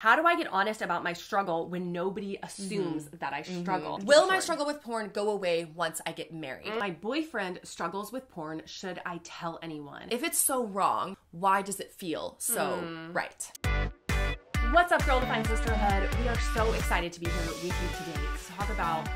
how do I get honest about my struggle when nobody assumes mm-hmm. that I struggle? Mm-hmm. Will my struggle with porn go away once I get married? My boyfriend struggles with porn. Should I tell anyone? If it's so wrong, why does it feel so mm. right? What's up, Girl Defined Sisterhood? We are so excited to be here with you today to talk about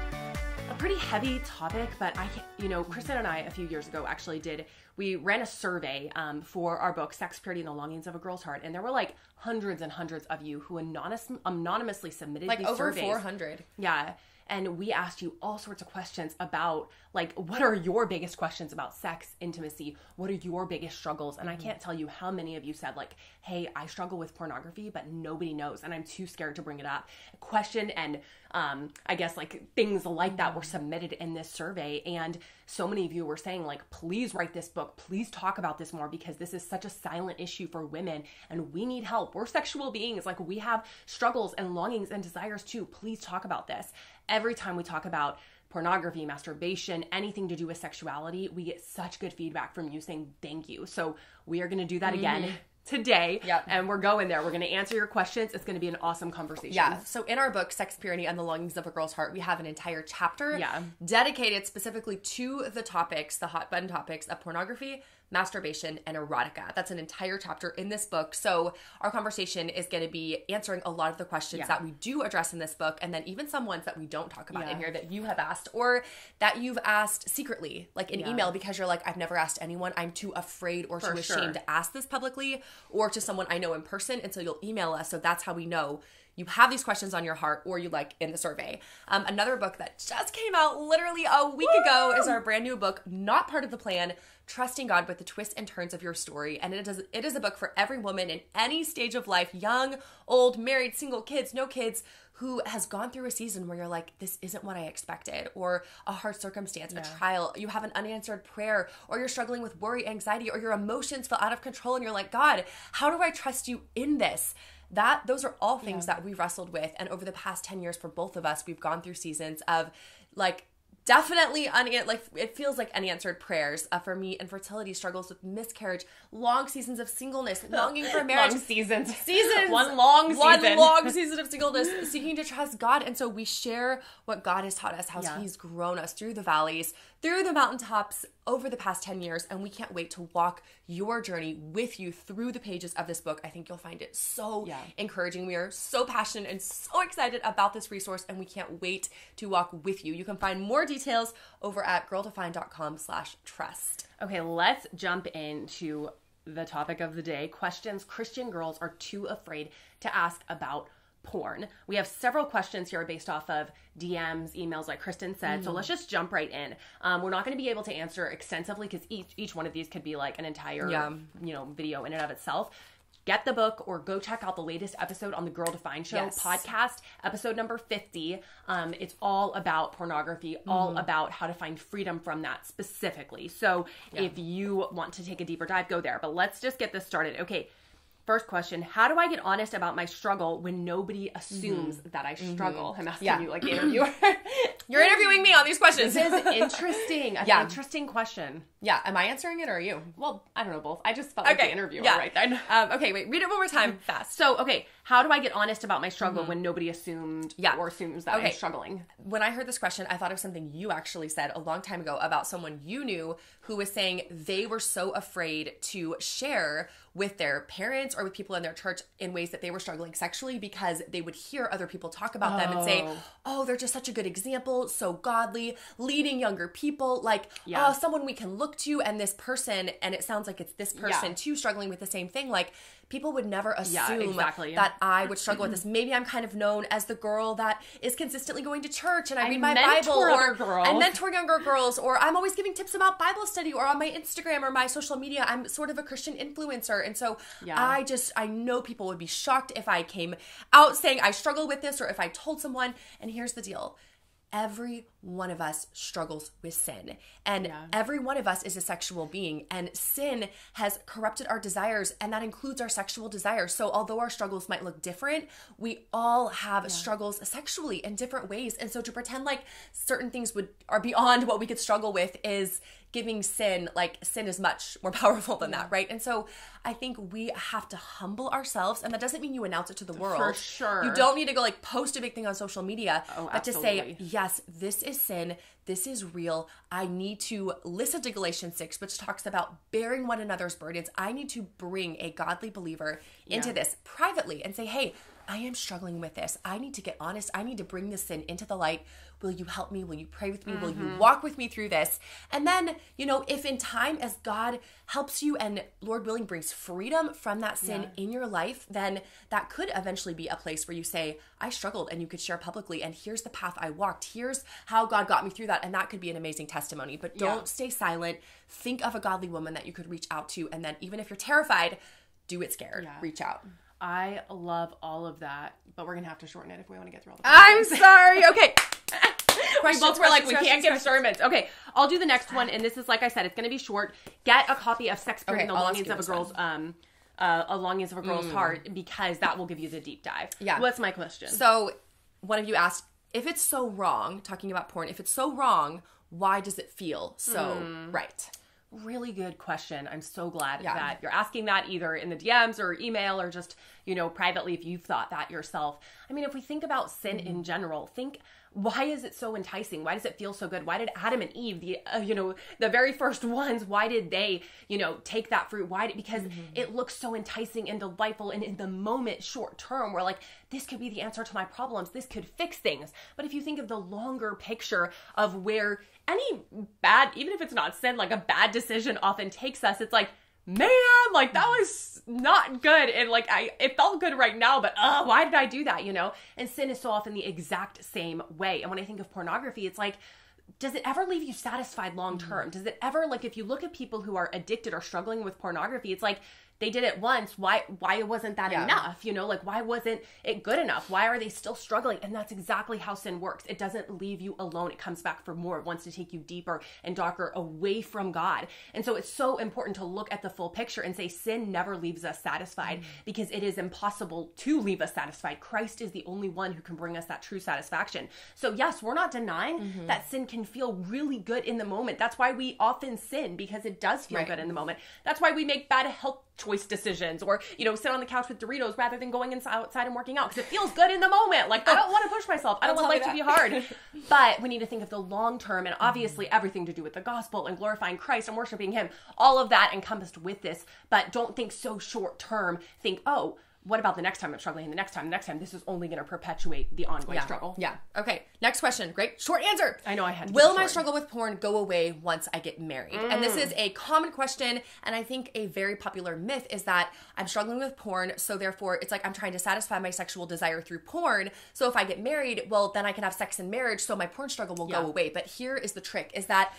pretty heavy topic, but I, you know, Kristen and I a few years ago actually did, we ran a survey um, for our book, Sex, Purity, and the Longings of a Girl's Heart. And there were like hundreds and hundreds of you who anonymous, anonymously submitted like over surveys. 400. Yeah and we asked you all sorts of questions about like what are your biggest questions about sex intimacy what are your biggest struggles and mm-hmm. i can't tell you how many of you said like hey i struggle with pornography but nobody knows and i'm too scared to bring it up question and um, i guess like things like that were mm-hmm. submitted in this survey and so many of you were saying like please write this book please talk about this more because this is such a silent issue for women and we need help we're sexual beings like we have struggles and longings and desires too please talk about this every time we talk about pornography, masturbation, anything to do with sexuality, we get such good feedback from you saying thank you. So we are going to do that mm-hmm. again today. Yep. And we're going there. We're going to answer your questions. It's going to be an awesome conversation. Yeah. So in our book, Sex, Purity, and the Longings of a Girl's Heart, we have an entire chapter yeah. dedicated specifically to the topics, the hot button topics of pornography, masturbation, and erotica. That's an entire chapter in this book. So our conversation is going to be answering a lot of the questions yeah. that we do address in this book, and then even some ones that we don't talk about yeah. in here that you have asked or that you've asked secretly, like in yeah. email, because you're like, I've never asked anyone. I'm too afraid or For too ashamed sure. to ask this publicly or to someone I know in person. And so you'll email us. So that's how we know you have these questions on your heart or you like in the survey. Um, another book that just came out literally a week Woo! ago is our brand new book, Not Part of the Plan. Trusting God with the twists and turns of your story. And it is, it is a book for every woman in any stage of life young, old, married, single, kids, no kids who has gone through a season where you're like, this isn't what I expected, or a hard circumstance, yeah. a trial, you have an unanswered prayer, or you're struggling with worry, anxiety, or your emotions feel out of control, and you're like, God, how do I trust you in this? that those are all things yeah. that we wrestled with and over the past 10 years for both of us we've gone through seasons of like definitely un- like it feels like unanswered prayers uh, for me infertility struggles with miscarriage long seasons of singleness longing for marriage long seasons seasons one long one long season of singleness seeking to trust god and so we share what god has taught us how yeah. he's grown us through the valleys through the mountaintops over the past 10 years, and we can't wait to walk your journey with you through the pages of this book. I think you'll find it so yeah. encouraging. We are so passionate and so excited about this resource, and we can't wait to walk with you. You can find more details over at girldefine.com slash trust. Okay, let's jump into the topic of the day questions Christian girls are too afraid to ask about porn. We have several questions here based off of DMs, emails, like Kristen said. Mm. So let's just jump right in. Um, we're not going to be able to answer extensively because each each one of these could be like an entire yeah. you know video in and of itself. Get the book or go check out the latest episode on the Girl Defined Show yes. podcast, episode number 50. Um, it's all about pornography, mm-hmm. all about how to find freedom from that specifically. So yeah. if you want to take a deeper dive, go there. But let's just get this started. Okay, First question How do I get honest about my struggle when nobody assumes mm-hmm. that I mm-hmm. struggle? Mm-hmm. I'm asking yeah. you, like, the interviewer. You're interviewing me on these questions. This is interesting. An yeah. interesting question. Yeah. Am I answering it or are you? Well, I don't know, both. I just felt okay. like the interviewer yeah. right there. Um, okay, wait, read it one more time fast. So, okay, how do I get honest about my struggle mm-hmm. when nobody assumed yeah. or assumes that okay. I'm struggling? When I heard this question, I thought of something you actually said a long time ago about someone you knew who was saying they were so afraid to share with their parents or with people in their church in ways that they were struggling sexually because they would hear other people talk about oh. them and say, oh. "Oh, they're just such a good example, so godly, leading younger people, like yeah. oh, someone we can look to and this person and it sounds like it's this person yeah. too struggling with the same thing like people would never assume yeah, exactly, that I would struggle with this. Maybe I'm kind of known as the girl that is consistently going to church and I, I read my Bible or girls. mentor younger girls or I'm always giving tips about Bible study or on my Instagram or my social media. I'm sort of a Christian influencer. And so yeah. I just I know people would be shocked if I came out saying I struggle with this or if I told someone. And here's the deal every one of us struggles with sin. And yeah. every one of us is a sexual being. And sin has corrupted our desires, and that includes our sexual desires. So, although our struggles might look different, we all have yeah. struggles sexually in different ways. And so, to pretend like certain things would are beyond what we could struggle with is giving sin, like sin is much more powerful than that, right? And so I think we have to humble ourselves. And that doesn't mean you announce it to the world. For sure. You don't need to go like post a big thing on social media, oh, but to say, yes, this is sin. This is real. I need to listen to Galatians 6, which talks about bearing one another's burdens. I need to bring a godly believer into yeah. this privately and say, hey, I am struggling with this. I need to get honest. I need to bring this sin into the light. Will you help me? Will you pray with me? Mm-hmm. Will you mm-hmm. walk with me through this? And then, you know, if in time as God helps you and Lord willing brings freedom from that sin yeah. in your life, then that could eventually be a place where you say, I struggled and you could share publicly and here's the path I walked. Here's how God got me through that and that could be an amazing testimony. But don't yeah. stay silent. Think of a godly woman that you could reach out to and then even if you're terrified, do it scared. Yeah. Reach out. I love all of that, but we're gonna have to shorten it if we want to get through all the. I'm sorry. Okay. we both were like, we can't get sermons. Okay, I'll do the next one, and this is like I said, it's gonna be short. Get a copy of Sex, Spirit, okay, and the Longings of a Girl's um, uh, a Longings of a Girl's mm. Heart because that will give you the deep dive. Yeah. What's my question? So, one of you asked if it's so wrong talking about porn. If it's so wrong, why does it feel so mm. right? really good question. I'm so glad yeah. that you're asking that either in the DMs or email or just, you know, privately if you've thought that yourself. I mean, if we think about sin mm-hmm. in general, think why is it so enticing? Why does it feel so good? Why did Adam and Eve, the uh, you know, the very first ones, why did they, you know, take that fruit? Why did because mm-hmm. it looks so enticing and delightful and in the moment short term we're like this could be the answer to my problems. This could fix things. But if you think of the longer picture of where any bad even if it's not sin like a bad decision often takes us, it's like man, like that was not good. And like I it felt good right now, but uh, why did I do that? You know? And sin is so often the exact same way. And when I think of pornography, it's like does it ever leave you satisfied long term? Mm-hmm. Does it ever like if you look at people who are addicted or struggling with pornography, it's like they did it once why why wasn't that yeah. enough you know like why wasn't it good enough why are they still struggling and that's exactly how sin works it doesn't leave you alone it comes back for more it wants to take you deeper and darker away from god and so it's so important to look at the full picture and say sin never leaves us satisfied mm-hmm. because it is impossible to leave us satisfied christ is the only one who can bring us that true satisfaction so yes we're not denying mm-hmm. that sin can feel really good in the moment that's why we often sin because it does feel right. good in the moment that's why we make bad health choice decisions or you know sit on the couch with doritos rather than going inside outside and working out because it feels good in the moment like i don't want to push myself i don't, want life to be hard but we need to think of the long term and obviously mm-hmm. everything to do with the gospel and glorifying christ and worshiping him all of that encompassed with this but don't think so short term think oh what about the next time I'm struggling? The next time, the next time, this is only going to perpetuate the ongoing yeah. struggle. Yeah. Okay. Next question. Great. Short answer. I know I had. Will my struggle with porn go away once I get married? Mm. And this is a common question, and I think a very popular myth is that I'm struggling with porn, so therefore it's like I'm trying to satisfy my sexual desire through porn. So if I get married, well then I can have sex in marriage, so my porn struggle will yeah. go away. But here is the trick: is that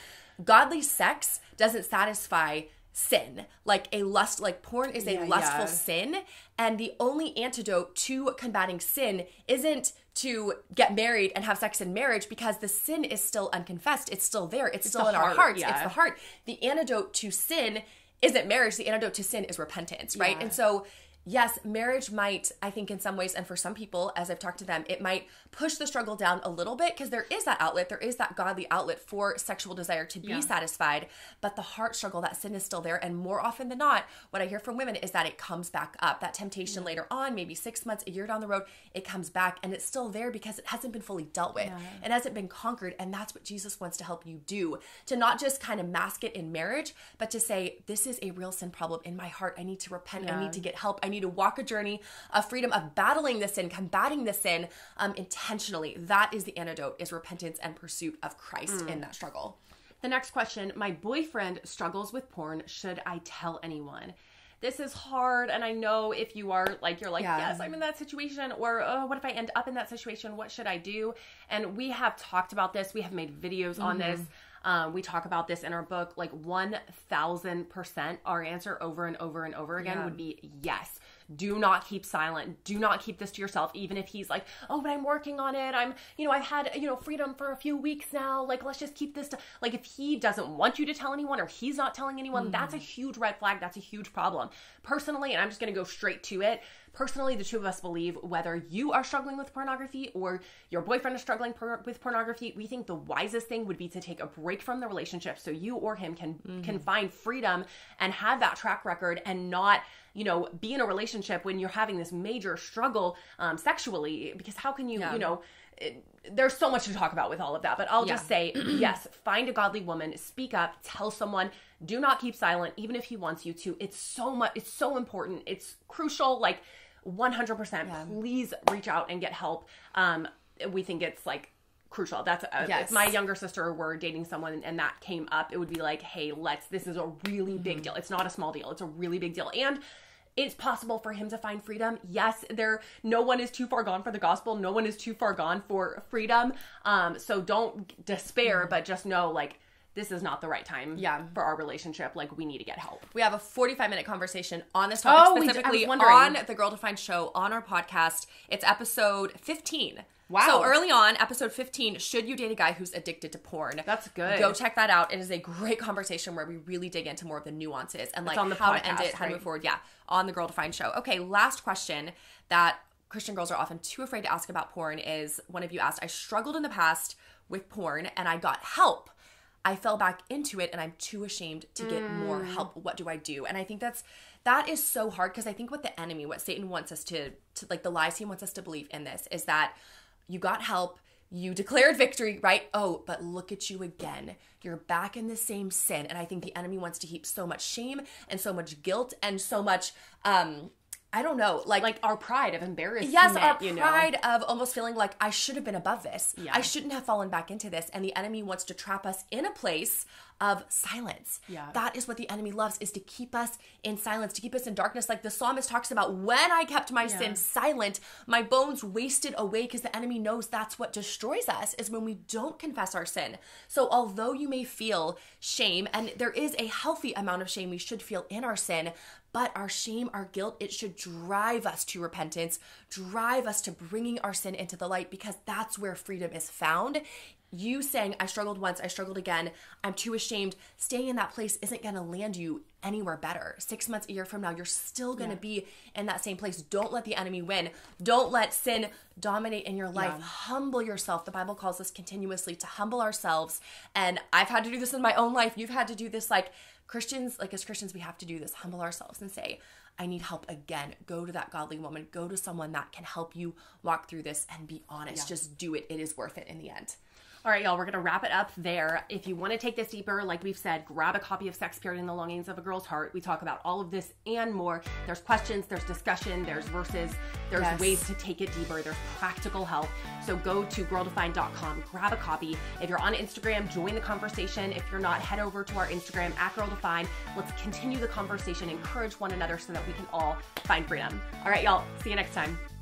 godly sex doesn't satisfy sin like a lust like porn is a yeah, lustful yeah. sin and the only antidote to combating sin isn't to get married and have sex in marriage because the sin is still unconfessed it's still there it's, it's still in heart, our hearts yeah. it's the heart the antidote to sin isn't marriage the antidote to sin is repentance right and so yes, marriage might, I think, in some ways, and for some people, as I've talked to them, it might push the struggle down a little bit because there is that outlet, there is that godly outlet for sexual desire to be yeah. satisfied. But the heart struggle, that sin is still there. And more often than not, what I hear from women is that it comes back up. That temptation yeah. later on, maybe six months, a year down the road, it comes back and it's still there because it hasn't been fully dealt with, yeah. it hasn't been conquered. And that's what Jesus wants to help you do to not just kind of mask it in marriage, but to say, this is a real sin problem in my heart. I need to repent, I need to get help. I need to walk a journey of freedom of battling the sin, combating the sin um, intentionally. That is the antidote is repentance and pursuit of Christ mm. in that struggle. The next question, my boyfriend struggles with porn. Should I tell anyone? This is hard. And I know if you are like, you're like, yeah. yes, I'm in that situation, or oh, what if I end up in that situation? What should I do? And we have talked about this. We have made videos mm-hmm. on this. Um, we talk about this in our book, like 1000% our answer over and over and over again yeah. would be yes. Do not keep silent. Do not keep this to yourself, even if he's like, oh, but I'm working on it. I'm, you know, I've had, you know, freedom for a few weeks now. Like, let's just keep this. To-. Like, if he doesn't want you to tell anyone or he's not telling anyone, mm. that's hmm. a huge red flag. That's a huge problem. Personally, and I'm just going to go straight to it. Personally, the two of us believe whether you are struggling with pornography or your boyfriend is struggling with pornography, we think the wisest thing would be to take a break from the relationship so you or him can mm-hmm. can find freedom and have that track record and not you know be in a relationship when you're having this major struggle um, sexually because how can you yeah. you know it, there's so much to talk about with all of that, but I'll yeah. just say yes, find a godly woman, speak up, tell someone, do not keep silent, even if he wants you to. It's so much, it's so important, it's crucial. Like 100%, yeah. please reach out and get help. Um, we think it's like crucial. That's uh, yes. if my younger sister were dating someone and that came up, it would be like, hey, let's. This is a really big mm-hmm. deal. It's not a small deal. It's a really big deal. And it's possible for him to find freedom. Yes, there no one is too far gone for the gospel. No one is too far gone for freedom. Um, so don't despair, mm-hmm. but just know like this is not the right time yeah. for our relationship. Like, we need to get help. We have a 45 minute conversation on this topic oh, specifically on the Girl Defined show on our podcast. It's episode 15. Wow. So early on, episode 15, Should You Date a Guy Who's Addicted to Porn? That's good. Go check that out. It is a great conversation where we really dig into more of the nuances and like how podcast, to end it, how to move forward. Yeah, on the Girl Defined show. Okay, last question that Christian girls are often too afraid to ask about porn is one of you asked, I struggled in the past with porn and I got help. I fell back into it and I'm too ashamed to get mm. more help. What do I do? And I think that's that is so hard because I think what the enemy, what Satan wants us to, to like the lies he wants us to believe in this is that you got help, you declared victory, right? Oh, but look at you again. You're back in the same sin. And I think the enemy wants to heap so much shame and so much guilt and so much um I don't know, like like our pride of embarrassment. Yes, our pride know? of almost feeling like I should have been above this. Yeah. I shouldn't have fallen back into this. And the enemy wants to trap us in a place of silence. Yeah. That is what the enemy loves is to keep us in silence, to keep us in darkness. Like the psalmist talks about when I kept my yeah. sin silent, my bones wasted away because the enemy knows that's what destroys us is when we don't confess our sin. So although you may feel shame and there is a healthy amount of shame we should feel in our sin, but our shame, our guilt, it should drive us to repentance, drive us to bringing our sin into the light because that's where freedom is found you saying, I struggled once, I struggled again, I'm too ashamed, staying in that place isn't gonna land you anywhere better. Six months, a year from now, you're still gonna yeah. be in that same place. Don't let the enemy win. Don't let sin dominate in your life. Yeah. Humble yourself. The Bible calls us continuously to humble ourselves. And I've had to do this in my own life. You've had to do this. Like Christians, like as Christians, we have to do this humble ourselves and say, I need help again. Go to that godly woman. Go to someone that can help you walk through this and be honest. Yeah. Just do it. It is worth it in the end. All right, y'all, we're going to wrap it up there. If you want to take this deeper, like we've said, grab a copy of Sex, Period, and the Longings of a Girl's Heart. We talk about all of this and more. There's questions, there's discussion, there's verses, there's yes. ways to take it deeper, there's practical help. So go to girldefined.com, grab a copy. If you're on Instagram, join the conversation. If you're not, head over to our Instagram at girldefined. Let's continue the conversation, encourage one another so that we can all find freedom. All right, y'all, see you next time.